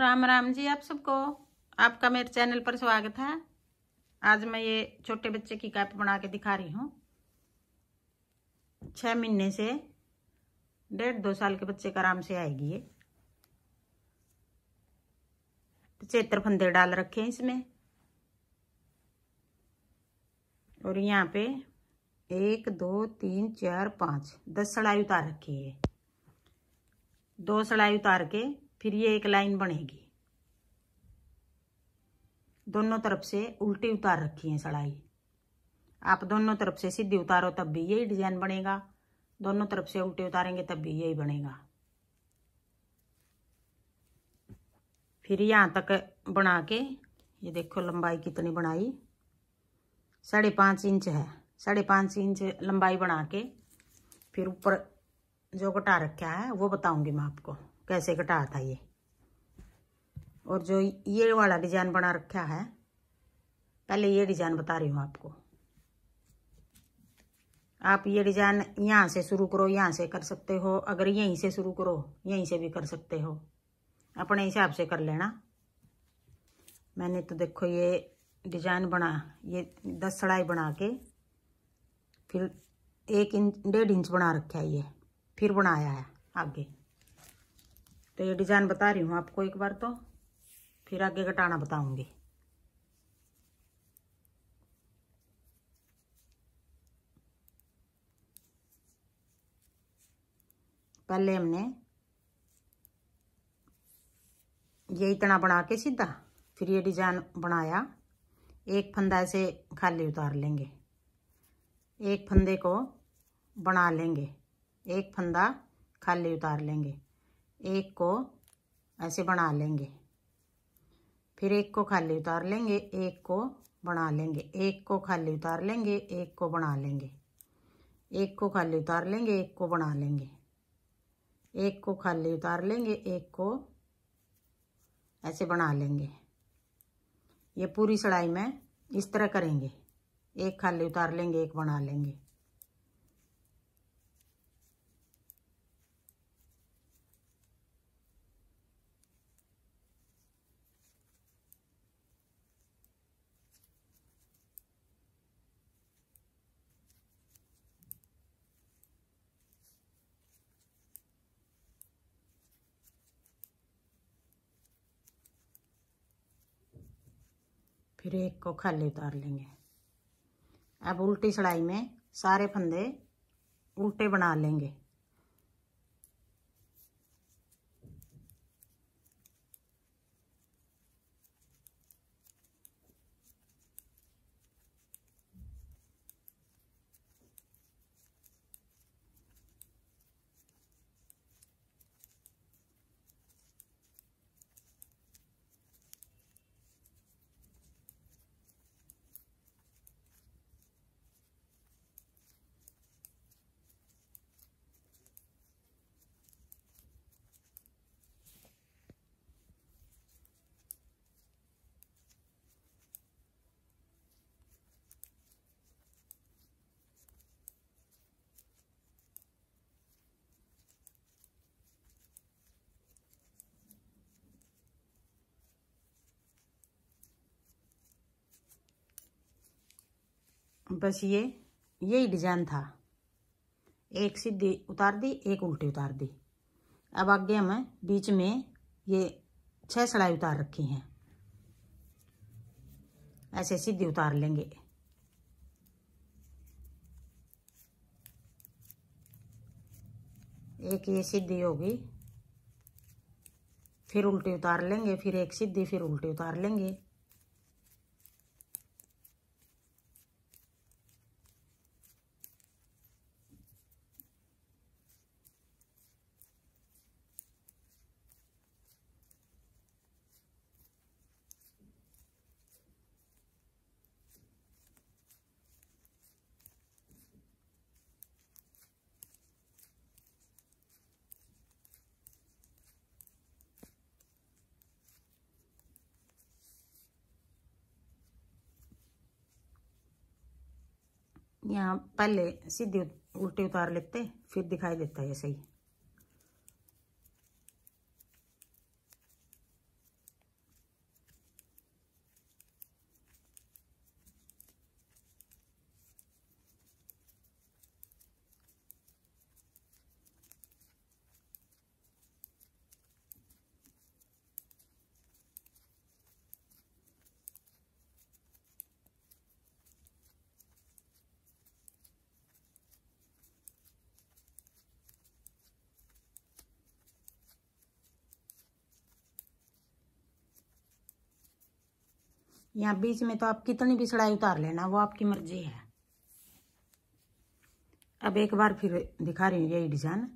राम राम जी आप सबको आपका मेरे चैनल पर स्वागत है आज मैं ये छोटे बच्चे की कैप बना के दिखा रही हूँ छः महीने से डेढ़ दो साल के बच्चे का आराम से आएगी ये पचहत्तर फंदे डाल रखे हैं इसमें और यहाँ पे एक दो तीन चार पाँच दस सड़ाई उतार रखी है दो सड़ाई उतार के फिर ये एक लाइन बनेगी दोनों तरफ से उल्टी उतार रखी है सड़ाई आप दोनों तरफ से सीधी उतारो तब भी यही डिजाइन बनेगा दोनों तरफ से उल्टे उतारेंगे तब भी यही बनेगा फिर यहाँ तक बना के ये देखो लंबाई कितनी बनाई साढ़े पाँच इंच है साढ़े पाँच इंच लंबाई बना के फिर ऊपर जो कटा रखा है वो बताऊंगी मैं आपको कैसे कटा था ये और जो ये वाला डिजाइन बना रखा है पहले ये डिजाइन बता रही हूँ आपको आप ये डिजाइन यहाँ से शुरू करो यहाँ से कर सकते हो अगर यहीं से शुरू करो यहीं से भी कर सकते हो अपने हिसाब से कर लेना मैंने तो देखो ये डिजाइन बना ये दस सड़ाई बना के फिर एक इंच डेढ़ इंच बना रखा है ये फिर बनाया है आगे तो ये डिज़ाइन बता रही हूँ आपको एक बार तो फिर आगे कटाना बताऊंगी पहले हमने ये इतना बना के सीधा फिर ये डिजाइन बनाया एक फंदा ऐसे खाली उतार लेंगे एक फंदे को बना लेंगे एक फंदा खाली उतार लेंगे एक को ऐसे बना लेंगे फिर एक को खाली उतार लेंगे एक को बना लेंगे एक को खाली उतार लेंगे एक को बना लेंगे एक को खाली उतार लेंगे एक को बना लेंगे एक को खाली उतार लेंगे एक को ऐसे बना लेंगे ये पूरी सड़ाई में इस तरह करेंगे एक खाली उतार लेंगे एक बना लेंगे एक को खाली उतार लेंगे अब उल्टी सड़ाई में सारे फंदे उल्टे बना लेंगे बस ये यही डिजाइन था एक सीधी उतार दी एक उल्टी उतार दी अब आगे हमें बीच में ये छह सड़ाई उतार रखी हैं ऐसे सीधी उतार लेंगे एक ये सीधी होगी फिर उल्टी उतार लेंगे फिर एक सीधी फिर उल्टी उतार लेंगे यहाँ पहले सीधे उल्टे उतार लेते फिर दिखाई देता है सही या बीच में तो आप कितनी भी सड़ाई उतार लेना वो आपकी मर्जी है अब एक बार फिर दिखा रही हूँ यही डिजाइन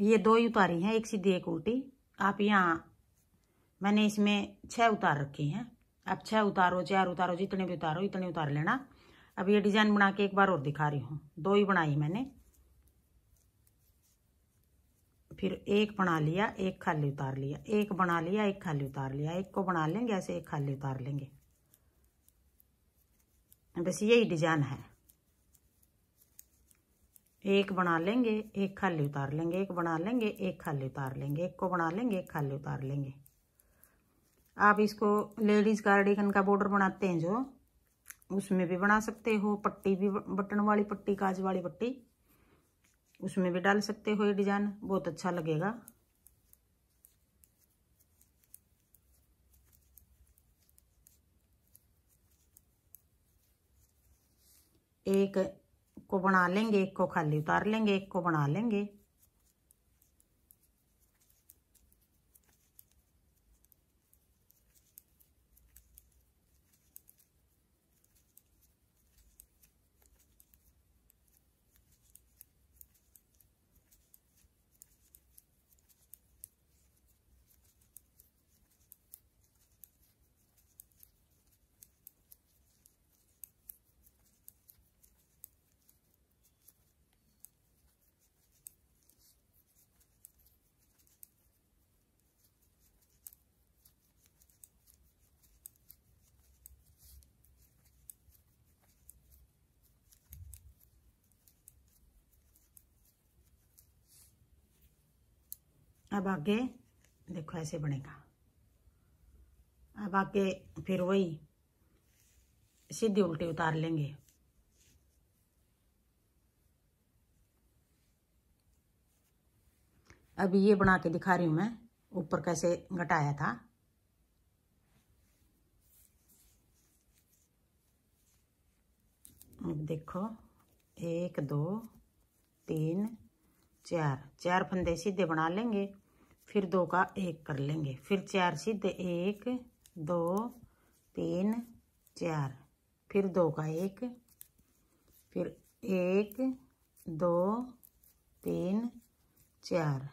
ये दो ही उतारी हैं एक सीधी एक उल्टी आप यहाँ मैंने इसमें छह उतार रखी हैं आप छह उतारो चार उतारो जितने भी उतारो इतने उतार लेना अब ये डिजाइन बना के एक बार और दिखा रही हूँ दो ही बनाई मैंने फिर एक बना लिया एक खाली उतार लिया एक बना लिया एक खाली उतार लिया एक को बना लेंगे ऐसे एक खाली उतार लेंगे बस यही डिजाइन है एक बना लेंगे एक खाली उतार लेंगे एक बना लेंगे एक खाली उतार लेंगे एक को बना लेंगे एक खाली उतार लेंगे आप इसको लेडीज कार्डिगन का बॉर्डर बनाते हैं जो उसमें भी बना सकते हो पट्टी भी बटन वाली पट्टी काज वाली पट्टी उसमें भी डाल सकते हो ये डिज़ाइन बहुत अच्छा लगेगा एक को बना लेंगे एक को खाली उतार लेंगे एक को बना लेंगे अब आगे देखो ऐसे बनेगा अब आगे फिर वही सीधी उल्टी उतार लेंगे अब ये बना के दिखा रही हूँ मैं ऊपर कैसे घटाया था देखो एक दो तीन चार चार फंदे सीधे बना लेंगे फिर दो का एक कर लेंगे फिर चार सीधे एक दो तीन चार फिर दो का एक फिर एक दो तीन चार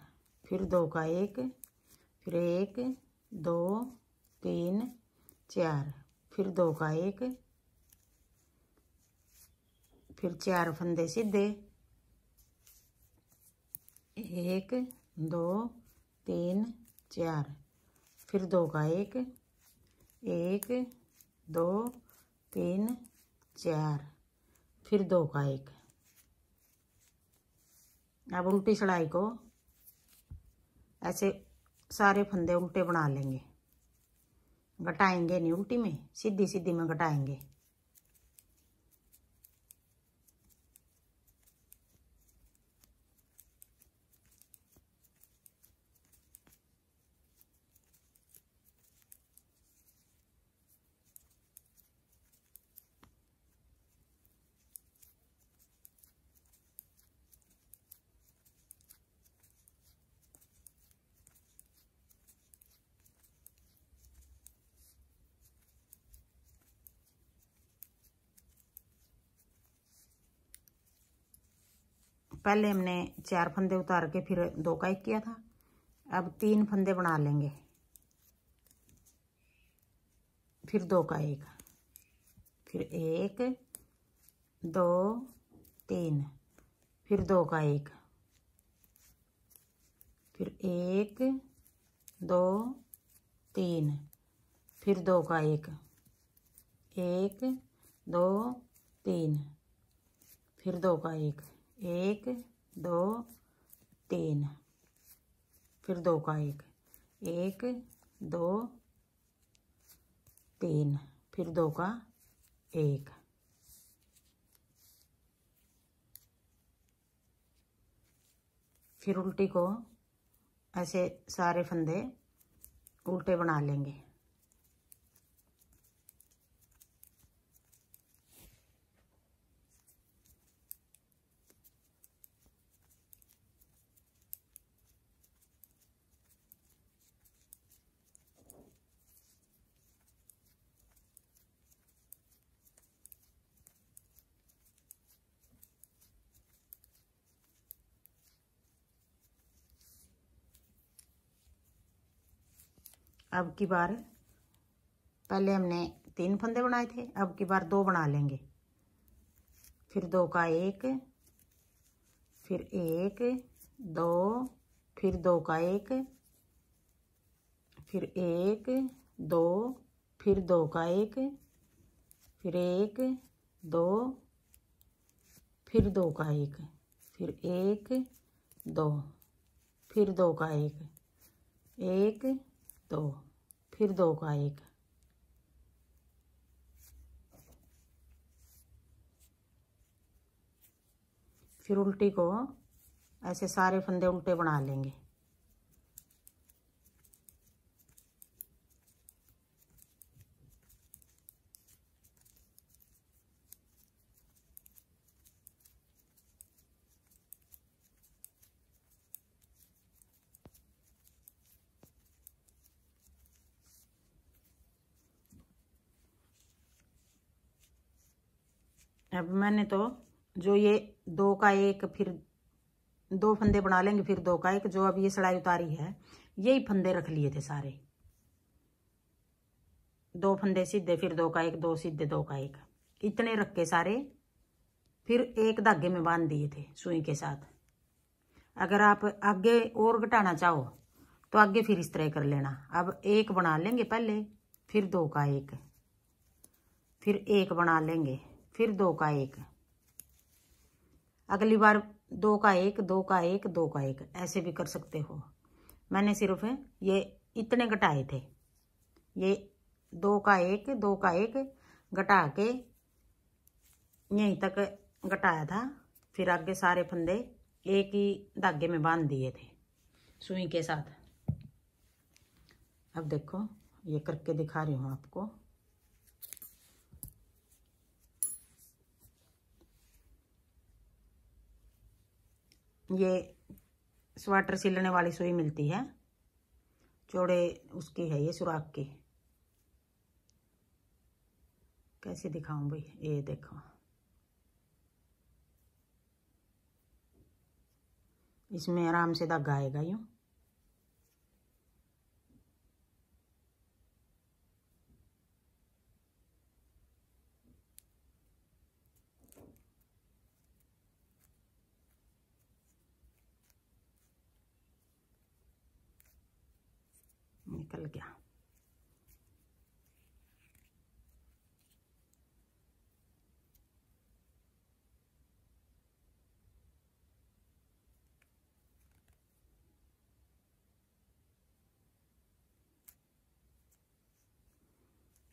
फिर दो का एक फिर एक दो तीन चार फिर दो का एक फिर चार फंदे सीधे एक दो तीन चार फिर दो का एक एक दो तीन चार फिर दो का एक अब उल्टी सड़ाई को ऐसे सारे फंदे उल्टे बना लेंगे घटाएंगे नहीं उल्टी में सीधी सीधी में घटाएंगे पहले हमने चार फंदे उतार के फिर दो का एक किया था अब तीन फंदे बना लेंगे फिर दो का एक फिर एक दो तीन फिर दो का एक फिर एक दो तीन फिर दो का एक एक दो तीन फिर दो का एक एक दो तीन फिर दो का एक एक दो तीन फिर दो का एक फिर उल्टी को ऐसे सारे फंदे उल्टे बना लेंगे अब की बार पहले हमने तीन फंदे बनाए थे अब की बार दो बना लेंगे फिर दो का एक फिर एक दो फिर दो का एक फिर एक दो फिर दो का एक फिर एक दो फिर दो का एक फिर एक दो फिर दो का एक एक दो फिर दो का एक फिर उल्टी को ऐसे सारे फंदे उल्टे बना लेंगे अब मैंने तो जो ये दो का एक फिर दो फंदे बना लेंगे फिर दो का एक जो अब ये सिलाई उतारी है यही फंदे रख लिए थे सारे दो फंदे सीधे फिर दो का एक दो सीधे दो का एक इतने रख के सारे फिर एक धागे में बांध दिए थे सुई के साथ अगर आप आगे और घटाना चाहो तो आगे फिर इस तरह कर लेना अब एक बना लेंगे पहले फिर दो का एक फिर एक बना लेंगे फिर दो का एक अगली बार दो का एक दो का एक दो का एक ऐसे भी कर सकते हो मैंने सिर्फ ये इतने घटाए थे ये दो का एक दो का एक घटा के यहीं तक घटाया था फिर आगे सारे फंदे एक ही धागे में बांध दिए थे सुई के साथ अब देखो ये करके दिखा रही हूँ आपको ये स्वेटर सिलने वाली सुई मिलती है चौड़े उसकी है ये सुराख की कैसे दिखाऊं भाई ये देखो इसमें आराम से धागा आएगा यूँ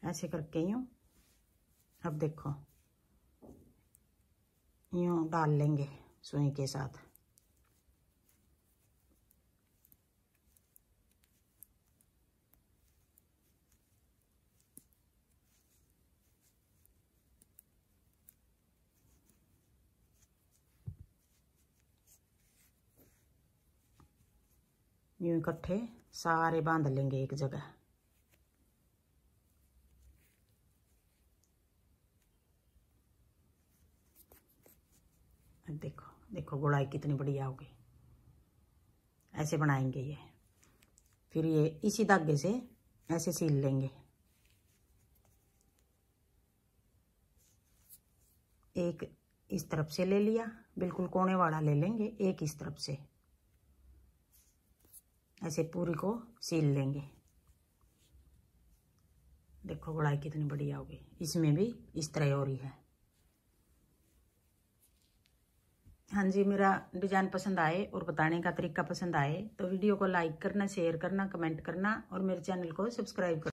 ऐसे करके यूँ अब देखो यूँ डाल लेंगे सुई के साथ यूँ इकट्ठे सारे बांध लेंगे एक जगह देखो गोलाई कितनी बढ़िया होगी ऐसे बनाएंगे ये फिर ये इसी धागे से ऐसे सील लेंगे एक इस तरफ से ले लिया बिल्कुल कोने वाला ले लेंगे एक इस तरफ से ऐसे पूरी को सील लेंगे देखो गोलाई कितनी बढ़िया होगी इसमें भी इस तरह हो रही है हाँ जी मेरा डिज़ाइन पसंद आए और बताने का तरीका पसंद आए तो वीडियो को लाइक करना शेयर करना कमेंट करना और मेरे चैनल को सब्सक्राइब करना